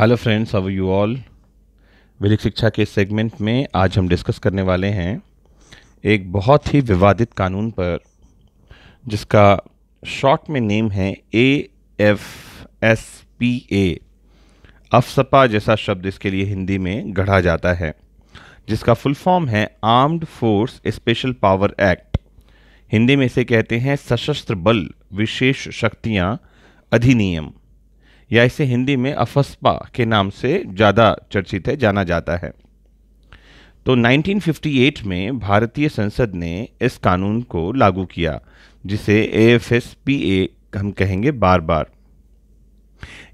hello friends how you all वैदिक शिक्षा के सेगमेंट में आज हम डिस्कस करने वाले हैं एक बहुत ही विवादित कानून पर जिसका शॉर्ट में नेम है A F S P A AFSPA जैसा शब्द इसके लिए हिंदी में गढ़ा जाता है जिसका फुल फॉर्म है armed force special power act Hindi में इसे कहते हैं सशस्त्र बल विशेष शक्तियाँ अधिनियम या इसे हिंदी में अफस्पा के नाम से ज़्यादा चर्चित है जाना जाता है तो 1958 में भारतीय संसद ने इस कानून को लागू किया जिसे A F S P A हम कहेंगे बार बार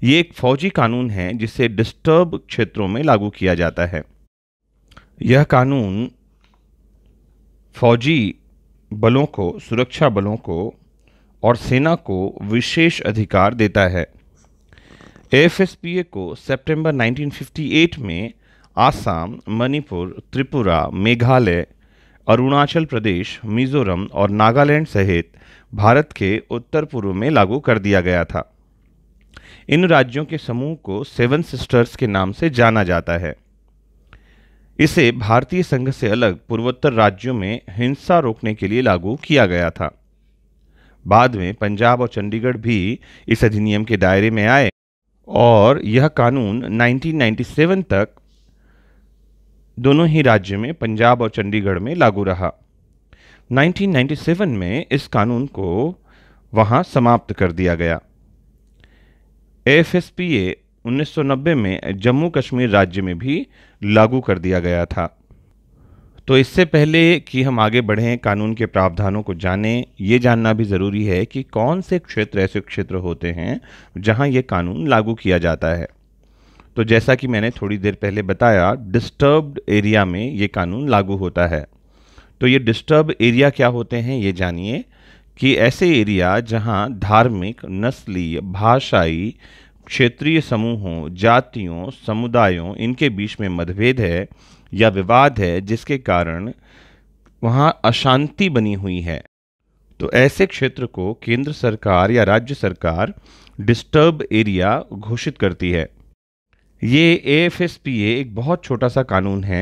ये एक फौजी कानून है जिसे डिस्टर्ब क्षेत्रों में लागू किया जाता है यह कानून फौजी बलों को सुरक्षा बलों को और सेना को विशेष अधिकार देता है एफएसपीए को सितंबर 1958 में आसाम मणिपुर त्रिपुरा मेघालय अरुणाचल प्रदेश मिजोरम और नागालैंड सहित भारत के उत्तर पूर्व में लागू कर दिया गया था इन राज्यों के समूह को सेवन सिस्टर्स के नाम से जाना जाता है इसे भारतीय संघ से अलग पूर्वोत्तर राज्यों में हिंसा रोकने के लिए लागू किया गया था बाद में पंजाब और चंडीगढ़ भी इस अधिनियम के दायरे में आए और यह कानून 1997 तक दोनों ही राज्य में पंजाब और चंडीगढ़ में लागू रहा 1997 में इस कानून को वहां समाप्त कर दिया गया एफ एस 1990 में जम्मू कश्मीर राज्य में भी लागू कर दिया गया था तो इससे पहले कि हम आगे बढ़ें कानून के प्रावधानों को जानें ये जानना भी ज़रूरी है कि कौन से क्षेत्र ऐसे क्षेत्र होते हैं जहां ये कानून लागू किया जाता है तो जैसा कि मैंने थोड़ी देर पहले बताया डिस्टर्ब्ड एरिया में ये कानून लागू होता है तो ये डिस्टर्ब एरिया क्या होते हैं ये जानिए कि ऐसे एरिया जहाँ धार्मिक नस्ली भाषाई क्षेत्रीय समूहों जातियों समुदायों इनके बीच में मतभेद है या विवाद है जिसके कारण वहाँ अशांति बनी हुई है तो ऐसे क्षेत्र को केंद्र सरकार या राज्य सरकार डिस्टर्ब एरिया घोषित करती है ये A F S P A एक बहुत छोटा सा कानून है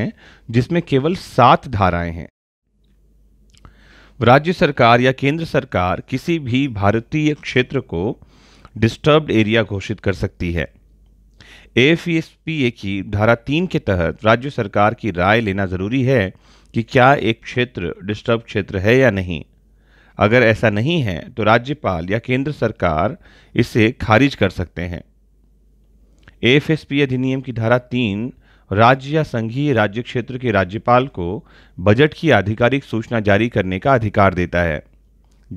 जिसमें केवल सात धाराएं हैं राज्य सरकार या केंद्र सरकार किसी भी भारतीय क्षेत्र को डिस्टर्ब्ड एरिया घोषित कर सकती है एएफसीपीए e की धारा तीन के तहत राज्य सरकार की राय लेना जरूरी है कि क्या एक क्षेत्र डिस्टर्ब क्षेत्र है या नहीं अगर ऐसा नहीं है तो राज्यपाल या केंद्र सरकार इसे खारिज कर सकते हैं एएफएसपी e अधिनियम की धारा तीन राज्य या संघीय राज्य क्षेत्र के राज्यपाल को बजट की आधिकारिक सूचना जारी करने का अधिकार देता है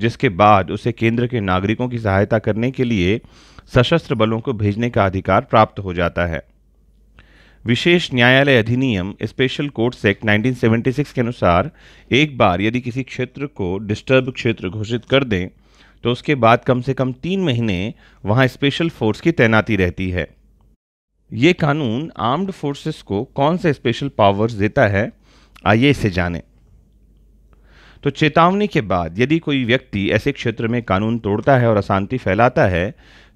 जिसके बाद उसे केंद्र के नागरिकों की सहायता करने के लिए सशस्त्र बलों को भेजने का अधिकार प्राप्त हो जाता है विशेष न्यायालय अधिनियम स्पेशल कोर्ट्स एक्ट 1976 के अनुसार एक बार यदि किसी क्षेत्र को डिस्टर्ब क्षेत्र घोषित कर दें तो उसके बाद कम से कम तीन महीने वहां स्पेशल फोर्स की तैनाती रहती है ये कानून आर्म्ड फोर्सेस को कौन से स्पेशल पावर्स देता है आइए इसे जानें तो चेतावनी के बाद यदि कोई व्यक्ति ऐसे क्षेत्र में कानून तोड़ता है और अशांति फैलाता है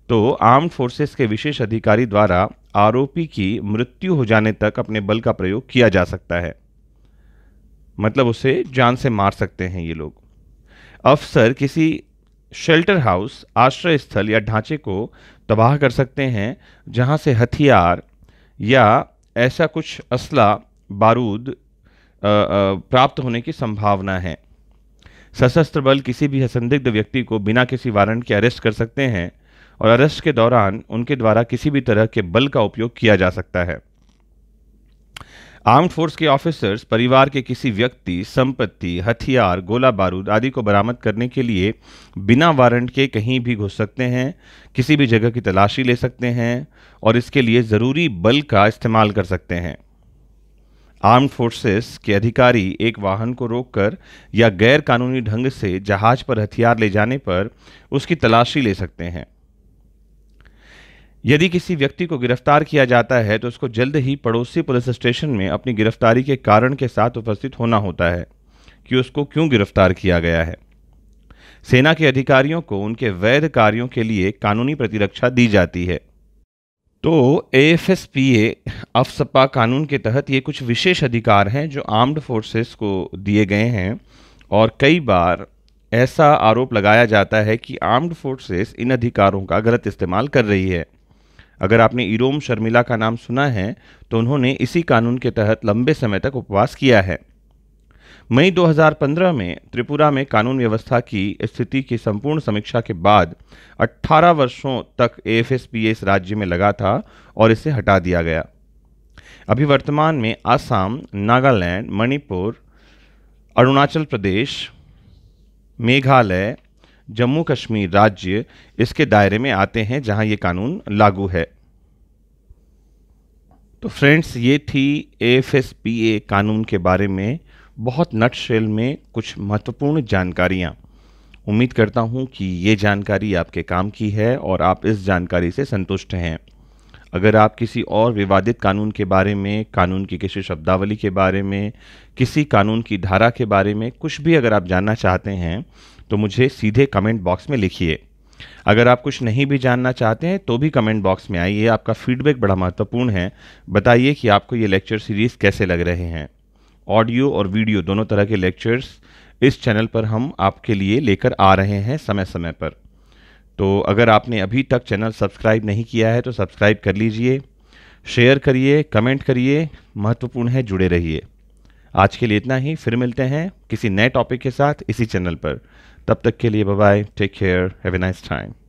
तो आर्म्ड फोर्सेस के विशेष अधिकारी द्वारा आरोपी की मृत्यु हो जाने तक अपने बल का प्रयोग किया जा सकता है मतलब उसे जान से मार सकते हैं ये लोग अफसर किसी शेल्टर हाउस आश्रय स्थल या ढांचे को तबाह कर सकते हैं जहां से हथियार या ऐसा कुछ असला बारूद प्राप्त होने की संभावना है सशस्त्र बल किसी भी संदिग्ध व्यक्ति को बिना किसी वारंट के अरेस्ट कर सकते हैं और अरेस्ट के दौरान उनके द्वारा किसी भी तरह के बल का उपयोग किया जा सकता है आर्म्ड फोर्स के ऑफिसर्स परिवार के किसी व्यक्ति संपत्ति हथियार गोला बारूद आदि को बरामद करने के लिए बिना वारंट के कहीं भी घुस सकते हैं किसी भी जगह की तलाशी ले सकते हैं और इसके लिए ज़रूरी बल का इस्तेमाल कर सकते हैं आर्म फोर्सेस के अधिकारी एक वाहन को रोककर या गैर कानूनी ढंग से जहाज पर हथियार ले जाने पर उसकी तलाशी ले सकते हैं यदि किसी व्यक्ति को गिरफ्तार किया जाता है तो उसको जल्द ही पड़ोसी पुलिस स्टेशन में अपनी गिरफ्तारी के कारण के साथ उपस्थित होना होता है कि उसको क्यों गिरफ्तार किया गया है सेना के अधिकारियों को उनके वैध कार्यों के लिए कानूनी प्रतिरक्षा दी जाती है तो ए अफसपा कानून के तहत ये कुछ विशेष अधिकार हैं जो आर्म्ड फोर्सेस को दिए गए हैं और कई बार ऐसा आरोप लगाया जाता है कि आर्म्ड फोर्सेस इन अधिकारों का गलत इस्तेमाल कर रही है अगर आपने इरोम शर्मिला का नाम सुना है तो उन्होंने इसी कानून के तहत लंबे समय तक उपवास किया है मई 2015 में त्रिपुरा में कानून व्यवस्था की स्थिति की संपूर्ण समीक्षा के बाद 18 वर्षों तक ए इस राज्य में लगा था और इसे हटा दिया गया अभी वर्तमान में आसाम नागालैंड मणिपुर अरुणाचल प्रदेश मेघालय जम्मू कश्मीर राज्य इसके दायरे में आते हैं जहां ये कानून लागू है तो फ्रेंड्स ये थी एफ कानून के बारे में बहुत नट शेल में कुछ महत्वपूर्ण जानकारियाँ उम्मीद करता हूँ कि ये जानकारी आपके काम की है और आप इस जानकारी से संतुष्ट हैं अगर आप किसी और विवादित कानून के बारे में कानून की किसी शब्दावली के बारे में किसी कानून की धारा के बारे में कुछ भी अगर आप जानना चाहते हैं तो मुझे सीधे कमेंट बॉक्स में लिखिए अगर आप कुछ नहीं भी जानना चाहते हैं तो भी कमेंट बॉक्स में आइए आपका फीडबैक बड़ा महत्वपूर्ण है बताइए कि आपको ये लेक्चर सीरीज़ कैसे लग रहे हैं ऑडियो और वीडियो दोनों तरह के लेक्चर्स इस चैनल पर हम आपके लिए लेकर आ रहे हैं समय समय पर तो अगर आपने अभी तक चैनल सब्सक्राइब नहीं किया है तो सब्सक्राइब कर लीजिए शेयर करिए कमेंट करिए महत्वपूर्ण है जुड़े रहिए आज के लिए इतना ही फिर मिलते हैं किसी नए टॉपिक के साथ इसी चैनल पर तब तक के लिए bye take care have a nice time